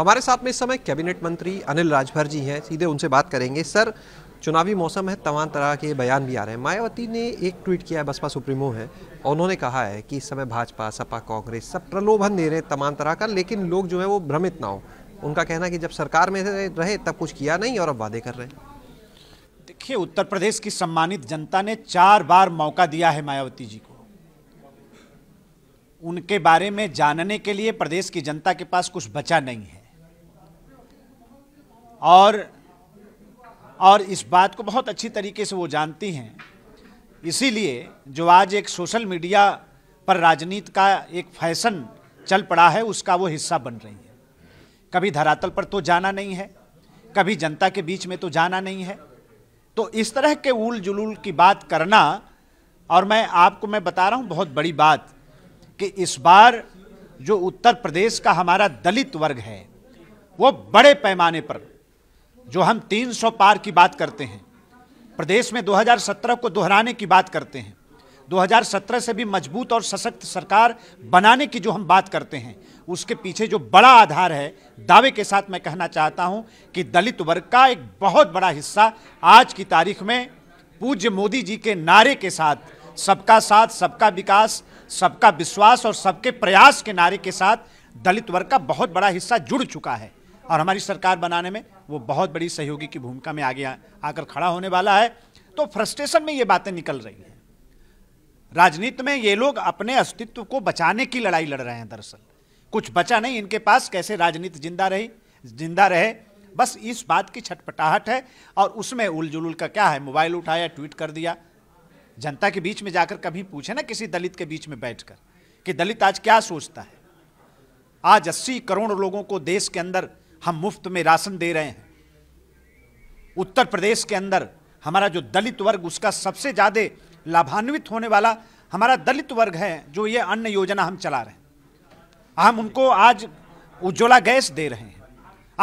हमारे साथ में इस समय कैबिनेट मंत्री अनिल राजभर जी हैं सीधे उनसे बात करेंगे सर चुनावी मौसम है तमाम तरह के बयान भी आ रहे हैं मायावती ने एक ट्वीट किया है बसपा सुप्रीमो है और उन्होंने कहा है कि इस समय भाजपा सपा कांग्रेस सब प्रलोभन दे रहे हैं तमाम तरह का लेकिन लोग जो है वो भ्रमित ना हो उनका कहना है कि जब सरकार में रहे तब कुछ किया नहीं और अब वादे कर रहे हैं देखिए उत्तर प्रदेश की सम्मानित जनता ने चार बार मौका दिया है मायावती जी को उनके बारे में जानने के लिए प्रदेश की जनता के पास कुछ बचा नहीं है और और इस बात को बहुत अच्छी तरीके से वो जानती हैं इसीलिए जो आज एक सोशल मीडिया पर राजनीति का एक फैशन चल पड़ा है उसका वो हिस्सा बन रही है कभी धरातल पर तो जाना नहीं है कभी जनता के बीच में तो जाना नहीं है तो इस तरह के उल जुलूल की बात करना और मैं आपको मैं बता रहा हूँ बहुत बड़ी बात कि इस बार जो उत्तर प्रदेश का हमारा दलित वर्ग है वो बड़े पैमाने पर जो हम 300 पार की बात करते हैं प्रदेश में 2017 को दोहराने की बात करते हैं 2017 से भी मजबूत और सशक्त सरकार बनाने की जो हम बात करते हैं उसके पीछे जो बड़ा आधार है दावे के साथ मैं कहना चाहता हूं कि दलित वर्ग का एक बहुत बड़ा हिस्सा आज की तारीख में पूज्य मोदी जी के नारे के साथ सबका साथ सबका विकास सबका विश्वास और सबके प्रयास के नारे के साथ दलित वर्ग का बहुत बड़ा हिस्सा जुड़ चुका है और हमारी सरकार बनाने में वो बहुत बड़ी सहयोगी की भूमिका में आगे आकर खड़ा होने वाला है तो फ्रस्ट्रेशन में ये बातें निकल रही हैं राजनीति में ये लोग अपने अस्तित्व को बचाने की लड़ाई लड़ रहे हैं दरअसल कुछ बचा नहीं इनके पास कैसे राजनीति जिंदा रही जिंदा रहे बस इस बात की छटपटाहट है और उसमें उलझुल का क्या है मोबाइल उठाया ट्वीट कर दिया जनता के बीच में जाकर कभी पूछे ना किसी दलित के बीच में बैठकर कि दलित आज क्या सोचता है आज अस्सी करोड़ लोगों को देश के अंदर हम मुफ्त में राशन दे रहे हैं उत्तर प्रदेश के अंदर हमारा जो दलित वर्ग उसका सबसे ज़्यादा लाभान्वित होने वाला हमारा दलित वर्ग है जो ये अन्न योजना हम चला रहे हैं हम उनको आज उज्ज्वला गैस दे रहे हैं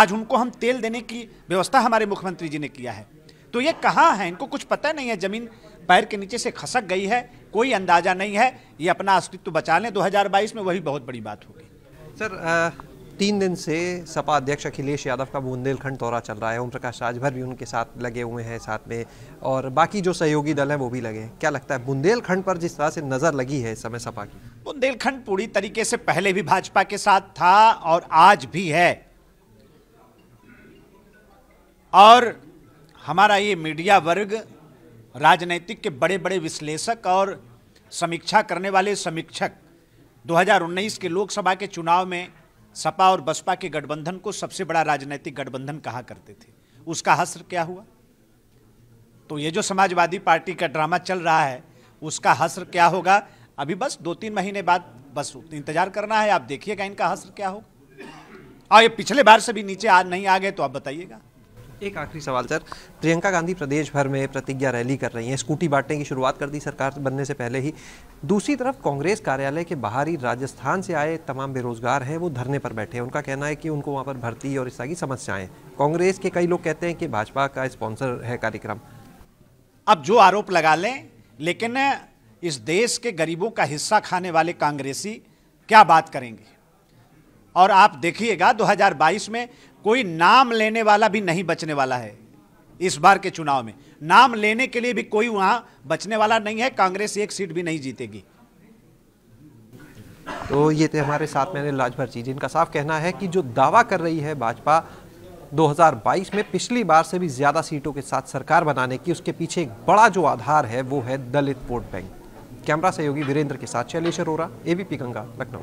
आज उनको हम तेल देने की व्यवस्था हमारे मुख्यमंत्री जी ने किया है तो ये कहाँ है इनको कुछ पता नहीं है ज़मीन पैर के नीचे से खसक गई है कोई अंदाज़ा नहीं है ये अपना अस्तित्व बचा लें दो में वही बहुत बड़ी बात होगी सर आ... तीन दिन से सपा अध्यक्ष अखिलेश यादव का बुंदेलखंड दौरा चल रहा है ओम प्रकाश राजभर भी उनके साथ लगे हुए हैं साथ में और बाकी जो सहयोगी दल हैं वो भी लगे हैं क्या लगता है बुंदेलखंड पर जिस तरह से नज़र लगी है इस समय सपा की बुंदेलखंड पूरी तरीके से पहले भी भाजपा के साथ था और आज भी है और हमारा ये मीडिया वर्ग राजनीतिक के बड़े बड़े विश्लेषक और समीक्षा करने वाले समीक्षक 2019 के लोकसभा के चुनाव में सपा और बसपा के गठबंधन को सबसे बड़ा राजनीतिक गठबंधन कहा करते थे उसका हस्त्र क्या हुआ तो ये जो समाजवादी पार्टी का ड्रामा चल रहा है उसका हस्त्र क्या होगा अभी बस दो तीन महीने बाद बस इंतजार करना है आप देखिएगा इनका हस्त्र क्या होगा और ये पिछले बार से भी नीचे आ, नहीं आ गए तो आप बताइएगा एक आखिरी सवाल सर प्रियंका गांधी प्रदेश भर में प्रतिज्ञा रैली कर रही हैं स्कूटी बांटने की शुरुआत कर दी सरकार बनने से पहले ही दूसरी तरफ कांग्रेस कार्यालय के बाहर ही राजस्थान से आए तमाम बेरोजगार हैं वो धरने पर बैठे हैं उनका कहना है कि उनको वहाँ पर भर्ती और इस तरह की समस्याएं कांग्रेस के कई लोग कहते हैं कि भाजपा का स्पॉन्सर है कार्यक्रम अब जो आरोप लगा लें लेकिन इस देश के गरीबों का हिस्सा खाने वाले कांग्रेसी क्या बात करेंगे और आप देखिएगा 2022 में कोई नाम लेने वाला भी नहीं बचने वाला है इस बार के चुनाव में नाम लेने के लिए भी कोई वहां बचने वाला नहीं है कांग्रेस एक सीट भी नहीं जीतेगी तो ये थे हमारे साथ में अनिल राजभर जी जिनका साफ कहना है कि जो दावा कर रही है भाजपा 2022 में पिछली बार से भी ज़्यादा सीटों के साथ सरकार बनाने की उसके पीछे एक बड़ा जो आधार है वो है दलित वोट बैंक कैमरा सहयोगी वीरेंद्र के साथ शैलेश अरोरा एबीपी गंगा लखनऊ